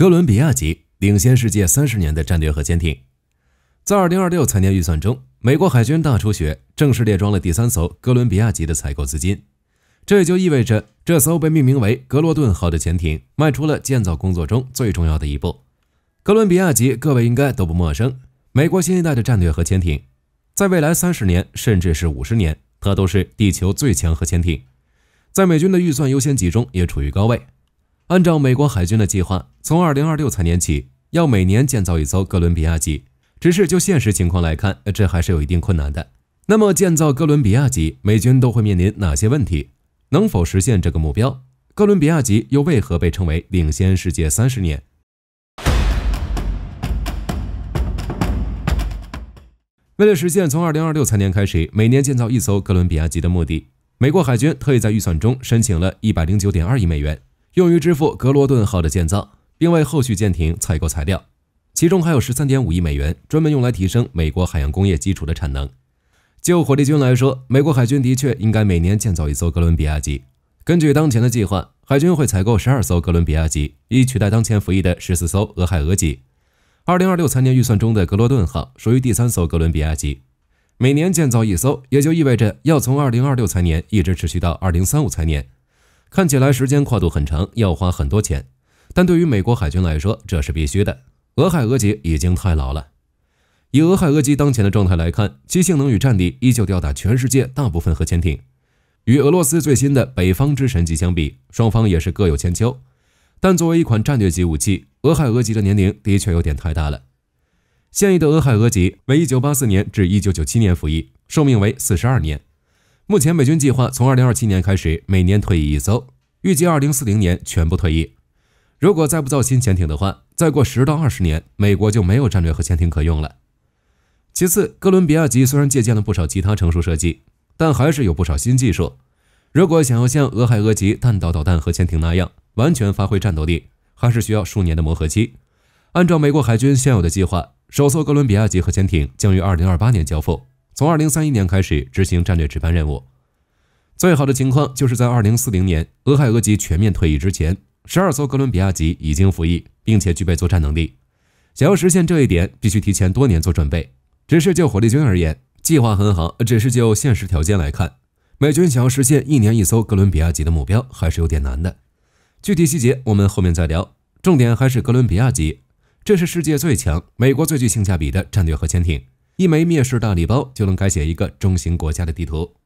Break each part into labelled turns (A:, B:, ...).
A: 哥伦比亚级领先世界三十年的战略核潜艇，在二零二六财年预算中，美国海军大出血，正式列装了第三艘哥伦比亚级的采购资金。这也就意味着这艘被命名为“格罗顿号”的潜艇迈出了建造工作中最重要的一步。哥伦比亚级各位应该都不陌生，美国新一代的战略核潜艇，在未来三十年甚至是五十年，它都是地球最强核潜艇，在美军的预算优先级中也处于高位。按照美国海军的计划，从2026财年起，要每年建造一艘哥伦比亚级。只是就现实情况来看，这还是有一定困难的。那么，建造哥伦比亚级，美军都会面临哪些问题？能否实现这个目标？哥伦比亚级又为何被称为领先世界三十年？为了实现从2026财年开始每年建造一艘哥伦比亚级的目的，美国海军特意在预算中申请了一百零九点二亿美元。用于支付格罗顿号的建造，并为后续舰艇采购材料，其中还有十三点五亿美元专门用来提升美国海洋工业基础的产能。就火力军来说，美国海军的确应该每年建造一艘哥伦比亚级。根据当前的计划，海军会采购十二艘哥伦比亚级，以取代当前服役的十四艘俄亥俄级。二零二六财年预算中的格罗顿号属于第三艘哥伦比亚级，每年建造一艘，也就意味着要从二零二六财年一直持续到二零三五财年。看起来时间跨度很长，要花很多钱，但对于美国海军来说，这是必须的。俄亥俄级已经太老了。以俄亥俄级当前的状态来看，其性能与战力依旧吊打全世界大部分核潜艇。与俄罗斯最新的北方之神级相比，双方也是各有千秋。但作为一款战略级武器，俄亥俄级的年龄的确有点太大了。现役的俄亥俄级为1984年至1997年服役，寿命为42年。目前，美军计划从2027年开始每年退役一艘，预计2040年全部退役。如果再不造新潜艇的话，再过十到二十年，美国就没有战略核潜艇可用了。其次，哥伦比亚级虽然借鉴了不少其他成熟设计，但还是有不少新技术。如果想要像俄亥俄级弹道导弹核潜艇那样完全发挥战斗力，还是需要数年的磨合期。按照美国海军现有的计划，首艘哥伦比亚级核潜艇将于2028年交付。从二零三一年开始执行战略值班任务，最好的情况就是在二零四零年俄亥俄级全面退役之前，十二艘哥伦比亚级已经服役并且具备作战能力。想要实现这一点，必须提前多年做准备。只是就火力军而言，计划很好，只是就现实条件来看，美军想要实现一年一艘哥伦比亚级的目标还是有点难的。具体细节我们后面再聊，重点还是哥伦比亚级，这是世界最强、美国最具性价比的战略核潜艇。一枚灭世大礼包就能改写一个中型国家的地图。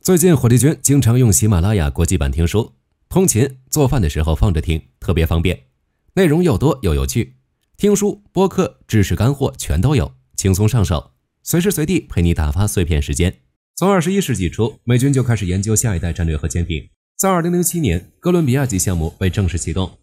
A: 最近，火力军经常用喜马拉雅国际版听书，通勤、做饭的时候放着听，特别方便。内容又多又有趣，听书、播客、知识干货全都有，轻松上手，随时随地陪你打发碎片时间。从二十一世纪初，美军就开始研究下一代战略核潜艇，在二零零七年，哥伦比亚级项目被正式启动。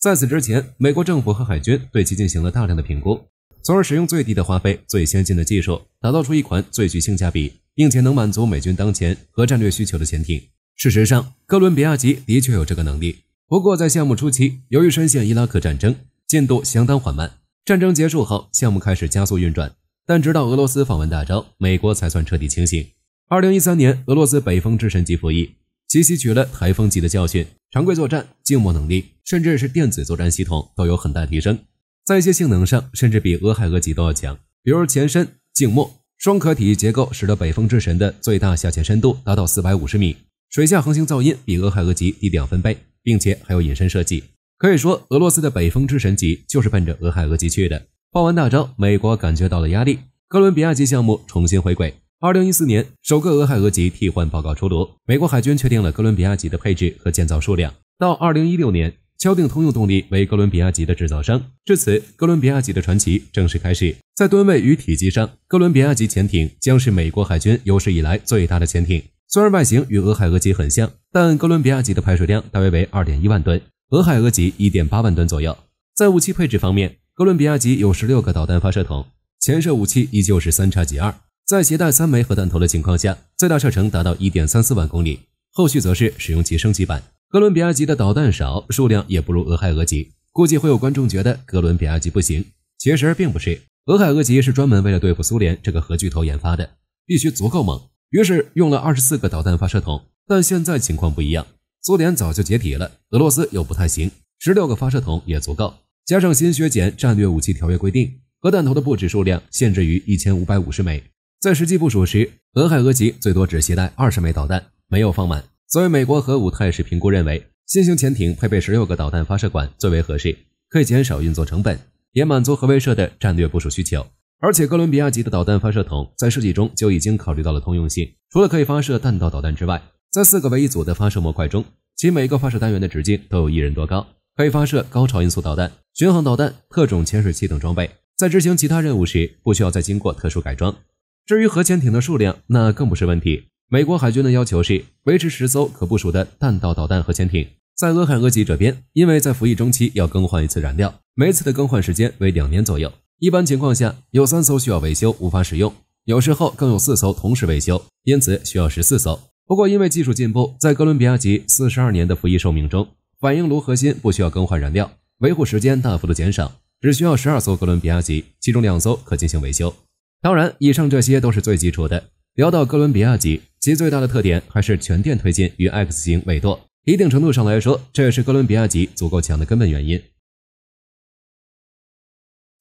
A: 在此之前，美国政府和海军对其进行了大量的评估，从而使用最低的花费、最先进的技术，打造出一款最具性价比，并且能满足美军当前和战略需求的潜艇。事实上，哥伦比亚级的确有这个能力。不过，在项目初期，由于深陷伊拉克战争，进度相当缓慢。战争结束后，项目开始加速运转，但直到俄罗斯访问大招，美国才算彻底清醒。二零一三年，俄罗斯北风之神级服役。其吸取了台风级的教训，常规作战静默能力，甚至是电子作战系统都有很大提升，在一些性能上甚至比俄亥俄级都要强。比如前身静默、双壳体结构，使得北风之神的最大下潜深度达到四百五十米，水下航行噪音比俄亥俄级低两分贝，并且还有隐身设计。可以说，俄罗斯的北风之神级就是奔着俄亥俄级去的。放完大招，美国感觉到了压力，哥伦比亚级项目重新回归。二零一四年，首个俄亥俄级替换报告出炉，美国海军确定了哥伦比亚级的配置和建造数量，到二零一六年敲定通用动力为哥伦比亚级的制造商。至此，哥伦比亚级的传奇正式开始。在吨位与体积上，哥伦比亚级潜艇将是美国海军有史以来最大的潜艇。虽然外形与俄亥俄级很像，但哥伦比亚级的排水量大约为二点一万吨，俄亥俄级一点八万吨左右。在武器配置方面，哥伦比亚级有十六个导弹发射筒，潜射武器依旧是三叉戟二。在携带三枚核弹头的情况下，最大射程达到一点三四万公里。后续则是使用其升级版——哥伦比亚级的导弹少，数量也不如俄亥俄级。估计会有观众觉得哥伦比亚级不行，其实并不是。俄亥俄级是专门为了对付苏联这个核巨头研发的，必须足够猛，于是用了二十四个导弹发射筒。但现在情况不一样，苏联早就解体了，俄罗斯又不太行，十六个发射筒也足够。加上新削减战略武器条约规定，核弹头的布置数量限制于一千五百五十枚。在实际部署时，俄亥俄级最多只携带二十枚导弹，没有放满。所以，美国核武态势评估认为，新型潜艇配备十六个导弹发射管最为合适，可以减少运作成本，也满足核威慑的战略部署需求。而且，哥伦比亚级的导弹发射筒在设计中就已经考虑到了通用性，除了可以发射弹道导弹之外，在四个为一组的发射模块中，其每个发射单元的直径都有一人多高，可以发射高超音速导弹、巡航导弹、特种潜水器等装备。在执行其他任务时，不需要再经过特殊改装。至于核潜艇的数量，那更不是问题。美国海军的要求是维持十艘可部署的弹道导弹核潜艇。在俄亥俄级这边，因为在服役中期要更换一次燃料，每次的更换时间为两年左右。一般情况下，有三艘需要维修无法使用，有时候更有四艘同时维修，因此需要十四艘。不过因为技术进步，在哥伦比亚级四十二年的服役寿命中，反应炉核心不需要更换燃料，维护时间大幅度减少，只需要十二艘哥伦比亚级，其中两艘可进行维修。当然，以上这些都是最基础的。聊到哥伦比亚级，其最大的特点还是全电推进与 X 型尾舵。一定程度上来说，这也是哥伦比亚级足够强的根本原因。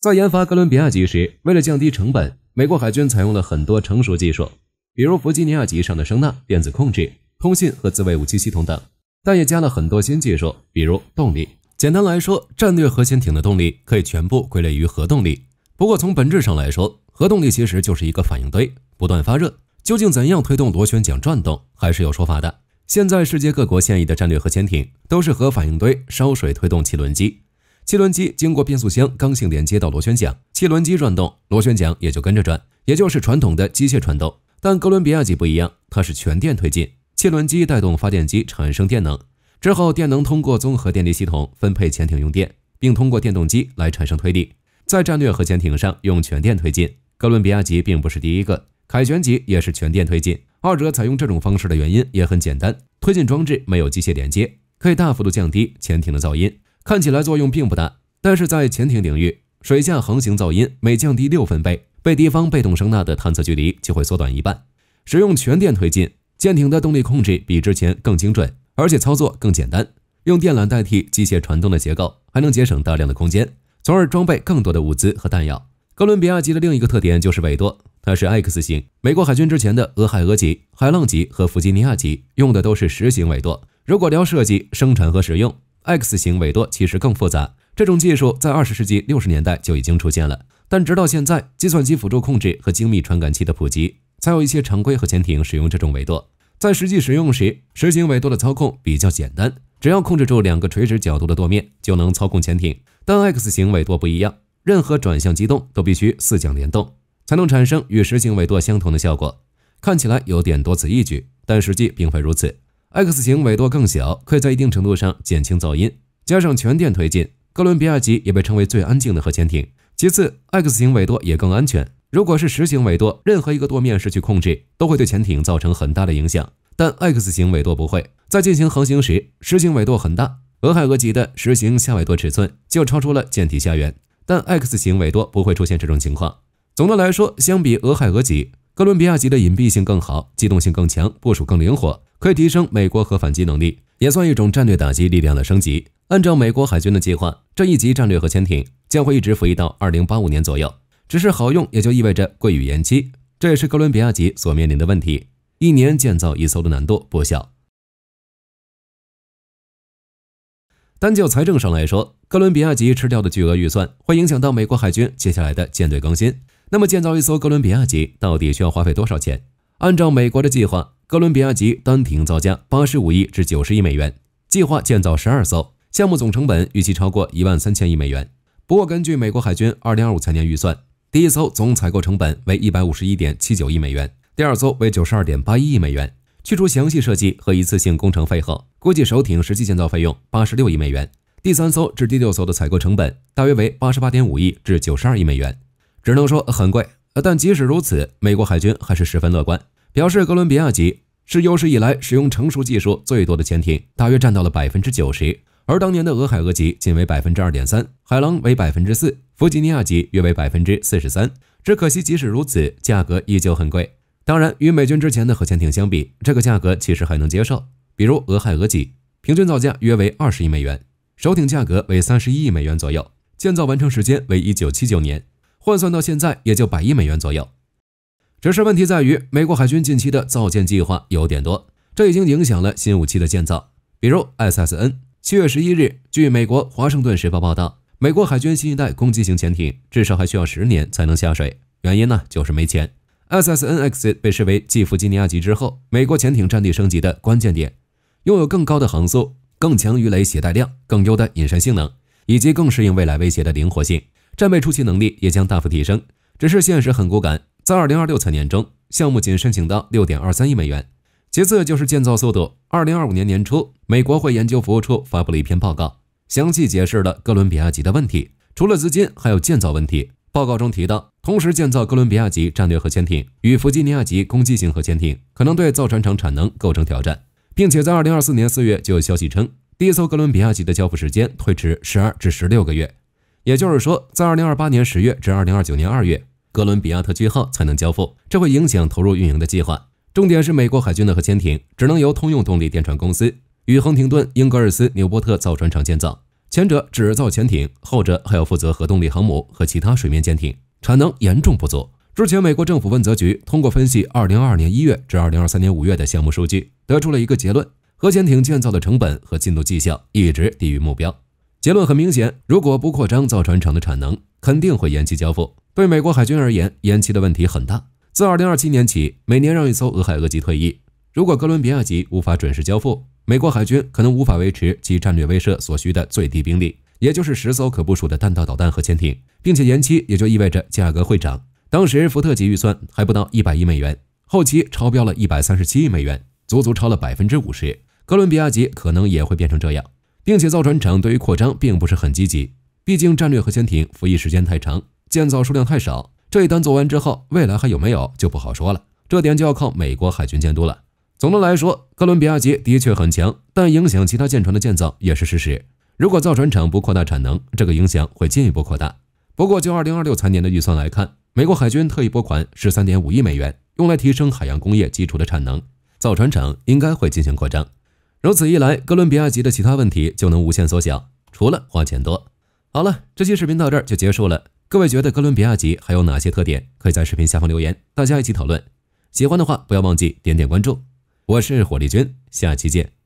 A: 在研发哥伦比亚级时，为了降低成本，美国海军采用了很多成熟技术，比如弗吉尼亚级上的声呐、电子控制、通信和自卫武器系统等，但也加了很多新技术，比如动力。简单来说，战略核潜艇的动力可以全部归类于核动力。不过，从本质上来说，核动力其实就是一个反应堆不断发热，究竟怎样推动螺旋桨转动还是有说法的。现在世界各国现役的战略核潜艇都是核反应堆烧水推动汽轮机，汽轮机经过变速箱刚性连接到螺旋桨，汽轮机转动螺旋桨也就跟着转，也就是传统的机械传动。但哥伦比亚级不一样，它是全电推进，汽轮机带动发电机产生电能，之后电能通过综合电力系统分配潜艇用电，并通过电动机来产生推力，在战略核潜艇上用全电推进。哥伦比亚级并不是第一个，凯旋级也是全电推进。二者采用这种方式的原因也很简单，推进装置没有机械连接，可以大幅度降低潜艇的噪音。看起来作用并不大，但是在潜艇领域，水下航行噪音每降低六分贝，被敌方被动声纳的探测距离就会缩短一半。使用全电推进，舰艇的动力控制比之前更精准，而且操作更简单。用电缆代替机械传动的结构，还能节省大量的空间，从而装备更多的物资和弹药。哥伦比亚级的另一个特点就是尾舵，它是 X 型。美国海军之前的俄亥俄级、海浪级和弗吉尼亚级用的都是实型尾舵。如果聊设计、生产和使用，X 型尾舵其实更复杂。这种技术在20世纪60年代就已经出现了，但直到现在，计算机辅助控制和精密传感器的普及，才有一些常规核潜艇使用这种尾舵。在实际使用时，实型尾舵的操控比较简单，只要控制住两个垂直角度的舵面就能操控潜艇。但 X 型尾舵不一样。任何转向机动都必须四桨联动，才能产生与实型尾舵相同的效果。看起来有点多此一举，但实际并非如此。X 型尾舵更小，可以在一定程度上减轻噪音，加上全电推进，哥伦比亚级也被称为最安静的核潜艇。其次，X 型尾舵也更安全。如果是实型尾舵，任何一个舵面失去控制，都会对潜艇造成很大的影响。但 X 型尾舵不会。在进行航行时，实型尾舵很大，俄亥俄级的实型下尾舵尺寸就超出了舰体下缘。但 X 型维多不会出现这种情况。总的来说，相比俄亥俄级、哥伦比亚级的隐蔽性更好，机动性更强，部署更灵活，可以提升美国核反击能力，也算一种战略打击力量的升级。按照美国海军的计划，这一级战略核潜艇将会一直服役到二零八五年左右。只是好用也就意味着贵与延期，这也是哥伦比亚级所面临的问题。一年建造一艘的难度不小。单就财政上来说，哥伦比亚级吃掉的巨额预算，会影响到美国海军接下来的舰队更新。那么，建造一艘哥伦比亚级到底需要花费多少钱？按照美国的计划，哥伦比亚级单艇造价八十五亿至九十亿美元，计划建造十二艘，项目总成本预计超过一万三千亿美元。不过，根据美国海军二零二五财年预算，第一艘总采购成本为一百五十一点七九亿美元，第二艘为九十二点八一亿美元。去除详细设计和一次性工程费后，估计首艇实际建造费用八十六亿美元。第三艘至第六艘的采购成本大约为八十八点五亿至九十二亿美元，只能说很贵。但即使如此，美国海军还是十分乐观，表示哥伦比亚级是有史以来使用成熟技术最多的潜艇，大约占到了百分之九十。而当年的俄海俄级仅为百分之二点三，海狼为百分之四，弗吉尼亚级约为百分之四十三。只可惜，即使如此，价格依旧很贵。当然，与美军之前的核潜艇相比，这个价格其实还能接受。比如俄亥俄级，平均造价约为二十亿美元，首艇价格为三十一亿美元左右，建造完成时间为一九七九年，换算到现在也就百亿美元左右。只是问题在于，美国海军近期的造舰计划有点多，这已经影响了新武器的建造。比如 SSN，七月十一日，据美国《华盛顿时报》报道，美国海军新一代攻击型潜艇至少还需要十年才能下水，原因呢就是没钱。SSN X 被视为继弗吉尼亚级之后美国潜艇战力升级的关键点，拥有更高的航速、更强鱼雷携带量、更优的隐身性能，以及更适应未来威胁的灵活性，战备出期能力也将大幅提升。只是现实很骨感，在2026财年中，项目仅申请到6.23亿美元。其次就是建造速度。2025年年初，美国会研究服务处发布了一篇报告，详细解释了哥伦比亚级的问题，除了资金，还有建造问题。报告中提到。同时建造哥伦比亚级战略核潜艇与弗吉尼亚级攻击型核潜艇，可能对造船厂产能构成挑战，并且在二零二四年四月就有消息称，第一艘哥伦比亚级的交付时间推迟十二至十六个月，也就是说，在二零二八年十月至二零二九年二月，哥伦比亚特区号才能交付，这会影响投入运营的计划。重点是，美国海军的核潜艇只能由通用动力电船公司与亨廷顿、英格尔斯、纽波特造船厂建造，前者只造潜艇，后者还要负责核动力航母和其他水面舰艇。产能严重不足。之前，美国政府问责局通过分析2022年1月至2023年5月的项目数据，得出了一个结论：核潜艇建造的成本和进度绩效一直低于目标。结论很明显，如果不扩张造船厂的产能，肯定会延期交付。对美国海军而言，延期的问题很大。自2027年起，每年让一艘俄亥俄级退役。如果哥伦比亚级无法准时交付，美国海军可能无法维持其战略威慑所需的最低兵力。也就是十艘可部署的弹道导弹核潜艇，并且延期，也就意味着价格会涨。当时福特级预算还不到一百亿美元，后期超标了一百三十七亿美元，足足超了百分之五十。哥伦比亚级可能也会变成这样，并且造船厂对于扩张并不是很积极，毕竟战略核潜艇服役时间太长，建造数量太少。这一单做完之后，未来还有没有就不好说了，这点就要靠美国海军监督了。总的来说，哥伦比亚级的确很强，但影响其他舰船的建造也是事实。如果造船厂不扩大产能，这个影响会进一步扩大。不过，就二零二六财年的预算来看，美国海军特意拨款十三点五亿美元，用来提升海洋工业基础的产能，造船厂应该会进行扩张。如此一来，哥伦比亚级的其他问题就能无限缩小，除了花钱多。好了，这期视频到这儿就结束了。各位觉得哥伦比亚级还有哪些特点？可以在视频下方留言，大家一起讨论。喜欢的话，不要忘记点点关注。我是火力军，下期见。